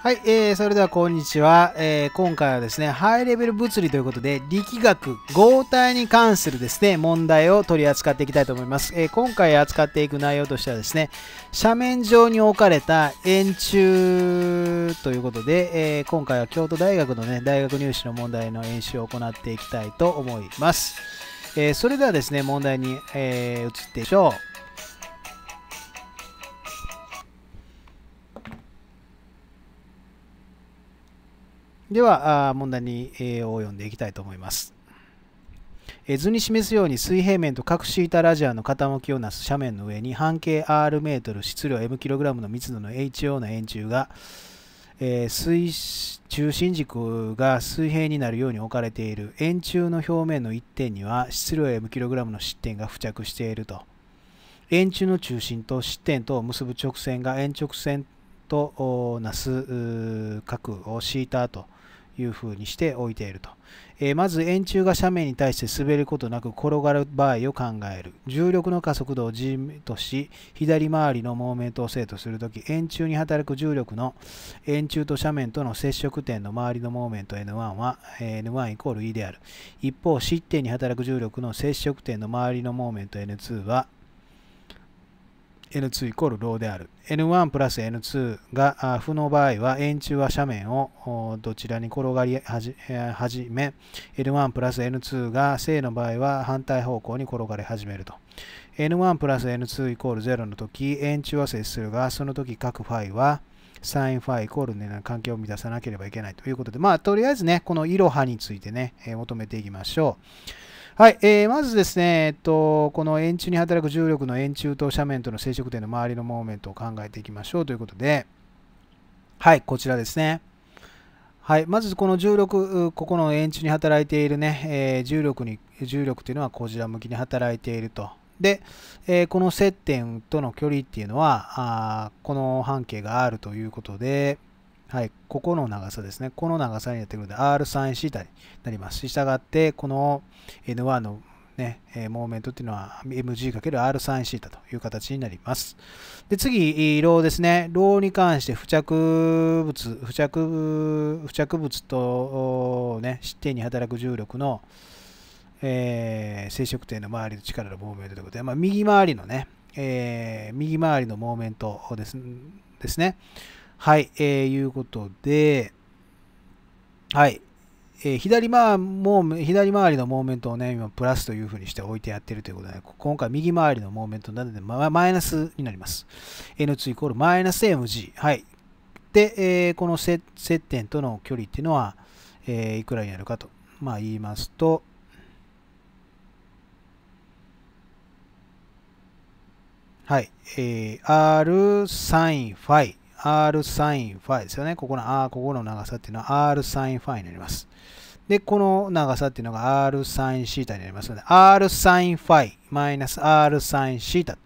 はい、えー、それではこんにちは、えー、今回はですね、ハイレベル物理ということで、力学、合体に関するですね、問題を取り扱っていきたいと思います。えー、今回扱っていく内容としてはですね、斜面上に置かれた円柱ということで、えー、今回は京都大学のね、大学入試の問題の演習を行っていきたいと思います。えそれではですね、問題に、え移っていきましょう。では、問題に、えを読んでいきたいと思います。図に示すように水平面と角タラジアの傾きをなす斜面の上に半径 r メートル質量 m キログラムの密度の HO な円柱が、えー、水中心軸が水平になるように置かれている円柱の表面の一点には質量 m キログラムの失点が付着していると円柱の中心と失点とを結ぶ直線が円直線となす角をたというふうにして置いていると。えー、まず円柱が斜面に対して滑ることなく転がる場合を考える。重力の加速度を G とし、左回りのモーメントを正とするとき、円柱に働く重力の円柱と斜面との接触点の周りのモーメント N1 は、えー、N1 イコール E である。一方、失点に働く重力の接触点の周りのモーメント N2 は、N2 イコールローである。N1 プラス N2 が負の場合は、円柱は斜面をどちらに転がり始め、N1 プラス N2 が正の場合は反対方向に転がり始めると。N1 プラス N2 イコール0の時、円柱は接するが、その時各ファイは、サインファイイコール値の関係を満たさなければいけないということで、まあ、とりあえずね、このイロハについてね、求めていきましょう。はい、えー、まずですね、えっと、この円柱に働く重力の円柱と斜面との接触点の周りのモーメントを考えていきましょうということで、はい、こちらですね。はい、まずこの重力、ここの円柱に働いているね、えー、重力に、重力というのはこちら向きに働いていると。で、えー、この接点との距離っていうのは、あこの半径があるということで、はい、ここの長さですね。この長さになってくるので R3θ になります。したがって、この N1 のね、えモーメントっていうのは mg×r sinθ という形になります。で、次、ローですね。ローに関して付着物、付着、付着物と、ね、湿点に働く重力の、えー、生殖点の周りの力のモーメントということで、まあ、右回りのね、えー、右回りのモーメントですですね。はい、えー、いうことで、はい、えー、左回もう左回りのモーメントをね、今プラスというふうにして置いてやってるということで、今回右回りのモーメントなので、マイナスになります。N2 イコールマイナス MG。はい。で、えー、この接点との距離っていうのは、えー、いくらになるかと、まあ、言いますと、はい、えー、R サインファイ r サインファですよね。ここの r、ここの長さっていうのは r サインファになります。で、この長さっていうのが r サインシータになりますので、r サインファイマイナス r サインシータ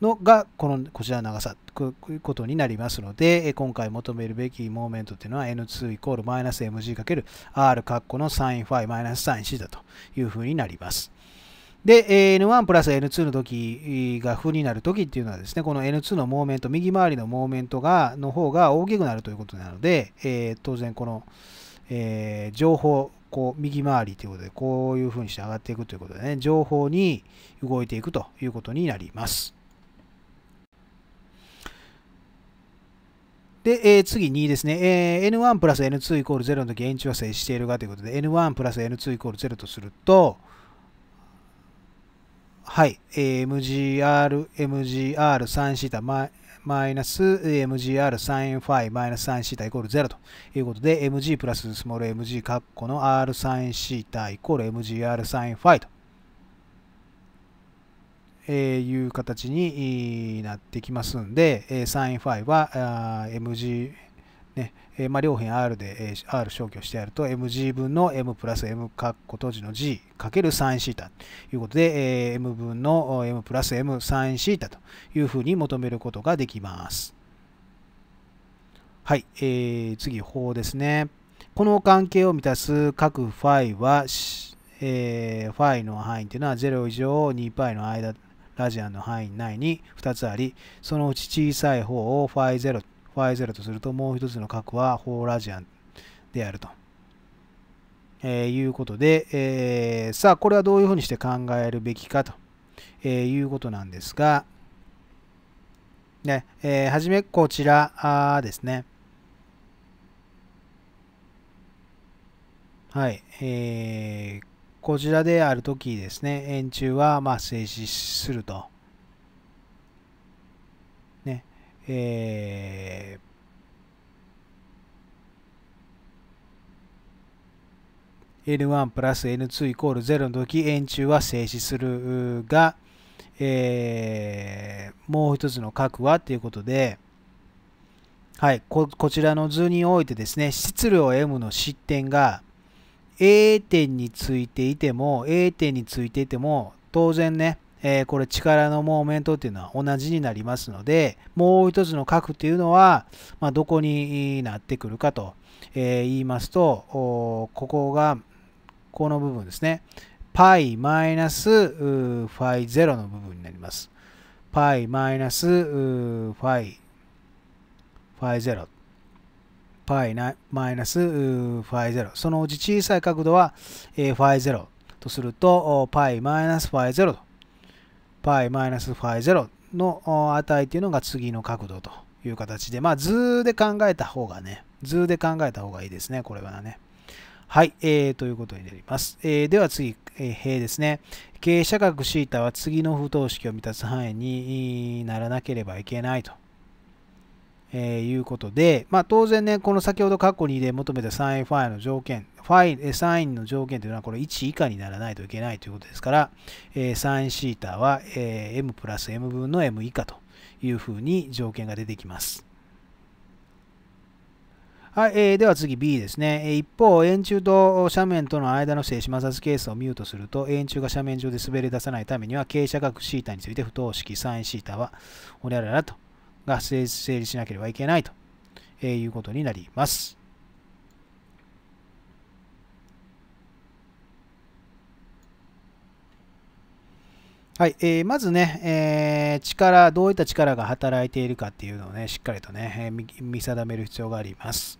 のが、この、こちらの長さということになりますので、今回求めるべきモーメントっていうのは n2 イコールマイナス mg かける r 括弧のサインファイマイナスサインシータというふうになります。で、N1 プラス N2 の時が負になる時っていうのはですね、この N2 のモーメント、右回りのモーメントが、の方が大きくなるということなので、えー、当然この、えー、情報、こう右回りということで、こういうふうにして上がっていくということでね、情報に動いていくということになります。で、えー、次2ですね、えー、N1 プラス N2 イコール0の時延長はしているがということで、N1 プラス N2 イコール0とすると、はい、えー、MGR、MGR サンシータマイマイナス MGR サインファイマイナスサインシータイコール0ということで MG プラススモール MG カッコの R サインシータイコール MGR サインファイと、えー、いう形になってきますんで、えー、サインファイは MG ねえー、まあ、両辺 R で、えー、R 消去してやると mg 分の m プラス m ッコ閉じの g かける sinθ ということで、えー、m 分の m プラス m sinθ というふうに求めることができます。はい、えー、次法ですね。この関係を満たす各ファイは、えー、ファイの範囲というのは0以上 2π の間ラジアンの範囲内に2つあり、そのうち小さい方をファイ0 y0 とすると、もう一つの角は4ラジアンであると。えー、いうことで、えー、さあ、これはどういうふうにして考えるべきかと、えー、いうことなんですが、ね、えー、はじめこちらですね。はい、えー、こちらであるときですね、円柱はまあ静止すると。ね、えー N1 プラス N2 イコール0の時円柱は静止するが、えー、もう一つの角はということで、はい、こちらの図においてですね質量 m の失点が A 点についていても A 点についていても当然ね、えー、これ力のモーメントっていうのは同じになりますのでもう一つの角っていうのは、まあ、どこになってくるかと、えー、言いますとここがこの部分ですね。π マイナス φ0 の部分になります。π マイナス φ、0 π マイナス φ0。そのうち小さい角度は φ0 とすると π マイナス φ0 と。π マイナス φ0 の値というのが次の角度という形で、まあ図で考えた方がね、図で考えた方がいいですね、これはね。はい、えー、ということになります。えー、では次、えー、ですね。傾斜角 θ は次の不等式を満たす範囲にならなければいけないと。えー、いうことで、まあ、当然ね、この先ほど括弧2で求めた sinφ の条件、ファイサインの条件というのはこれ1以下にならないといけないということですから、えー、sinθ は、えー、m プラス m 分の m 以下というふうに条件が出てきます。はい、えー、では次 B ですね。一方、円柱と斜面との間の静止摩擦係数をミュートすると、円柱が斜面上で滑り出さないためには、傾斜角 θ について不等式 sinθ は、ほにゃららと、が成立しなければいけないと、えー、いうことになります。はい、えー、まずね、えー、力、どういった力が働いているかっていうのをね、しっかりとね、えー、見定める必要があります。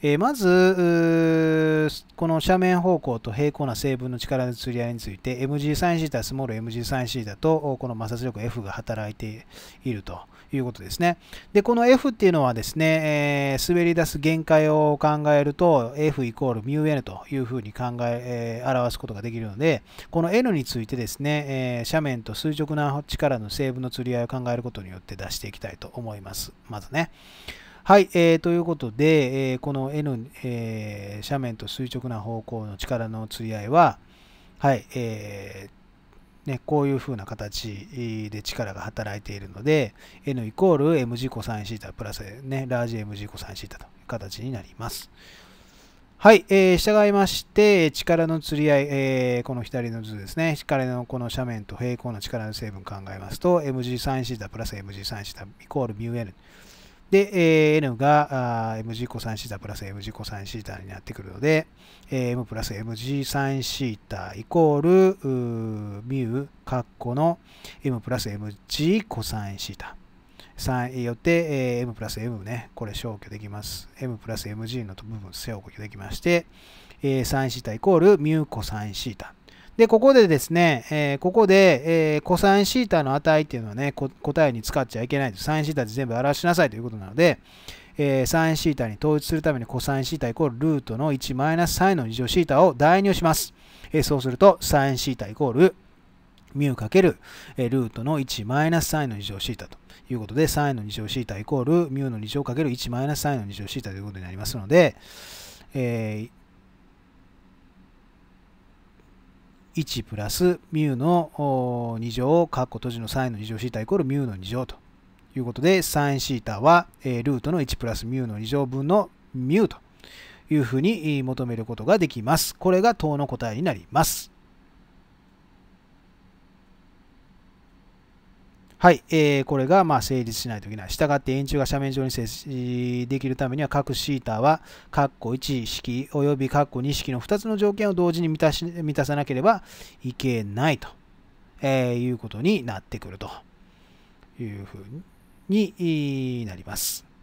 えまず、この斜面方向と平行な成分の力の釣り合いについて、mg sinθ スモール mg 3シータと、この摩擦力 F が働いていると。いうことですね。で、この F っていうのはですね、えー、滑り出す限界を考えると F イコール μn というふうに考え、えー、表すことができるので、この N についてですね、えー、斜面と垂直な力の成分の釣り合いを考えることによって出していきたいと思います。まずね。はい、えー、ということで、えー、この N、えー、斜面と垂直な方向の力の釣り合いは、はい、えー、ね、こういう風な形で力が働いているので、n イコール mg コサインシータプラス、ね、ラージ mg コサインシータという形になります。はい、えー、従いまして、力の釣り合い、えー、この左の図ですね、力のこの斜面と平行の力の成分考えますと、mg サインシータプラス mg サインシータイコール μn。で、え N が mg コサインシータプラス mg コサインシータになってくるので、m プラス mg サインシータイコール μ、括弧の m プラス mg コサインシータ。よって、え m プラス m ね、これ消去できます。m プラス mg の部分消去できまして、えー、サインシータイコールミューコサインシータ。で、ここでですね、えー、ここで、えー、コサインシータの値っていうのはね、答えに使っちゃいけないでサインシータで全部表しなさいということなので、えー、サインシータに統一するためにコサインシータイコールルートの1マイナスサインの2乗シータを代入します。えー、そうすると、サインシータイコールミュかけるルートの1マイナスサインの2乗シータということで、サインの2乗シータイコールミュの2乗かける1マイナスサインの2乗シータということになりますので、えー1プラスミュの2乗、カッコ閉じの sin の2乗シータイコールミュの2乗ということで、sin シータは、えー、ルートの1プラスミュの2乗分のミュというふうに求めることができます。これが等の答えになります。はい、えー、これがまあ成立しないといけない。したがって円柱が斜面上に接できるためには、各シータは、括弧1式及び括弧2式の2つの条件を同時に満たし満たさなければいけないと、えー、いうことになってくるというふうになります。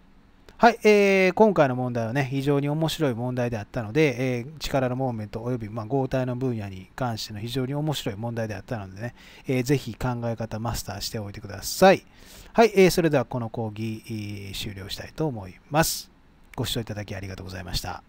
はい、えー、今回の問題はね、非常に面白い問題であったので、えー、力のモーメント及び、まあ、合体の分野に関しての非常に面白い問題であったのでね、えー、ぜひ考え方マスターしておいてください。はい、えー、それではこの講義、終了したいと思います。ご視聴いただきありがとうございました。